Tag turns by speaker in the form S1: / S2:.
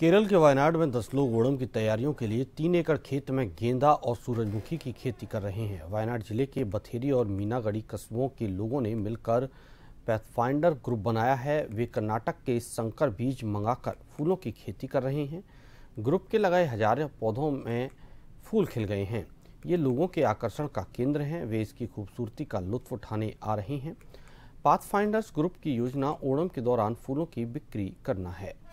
S1: केरल के वायनाड में दस लोग ओणम की तैयारियों के लिए तीन एकड़ खेत में गेंदा और सूरजमुखी की खेती कर रहे हैं वायनाड जिले के बथेरी और मीनागढ़ी कस्बों के लोगों ने मिलकर पैथफाइंडर ग्रुप बनाया है वे कर्नाटक के संकर बीज मंगाकर फूलों की खेती कर रहे हैं ग्रुप के लगाए हजारों पौधों में फूल खिल गए हैं ये लोगों के आकर्षण का केंद्र हैं वे इसकी खूबसूरती का लुत्फ उठाने आ रहे हैं पाथफाइंडर्स ग्रुप की योजना ओणम के दौरान फूलों की बिक्री करना है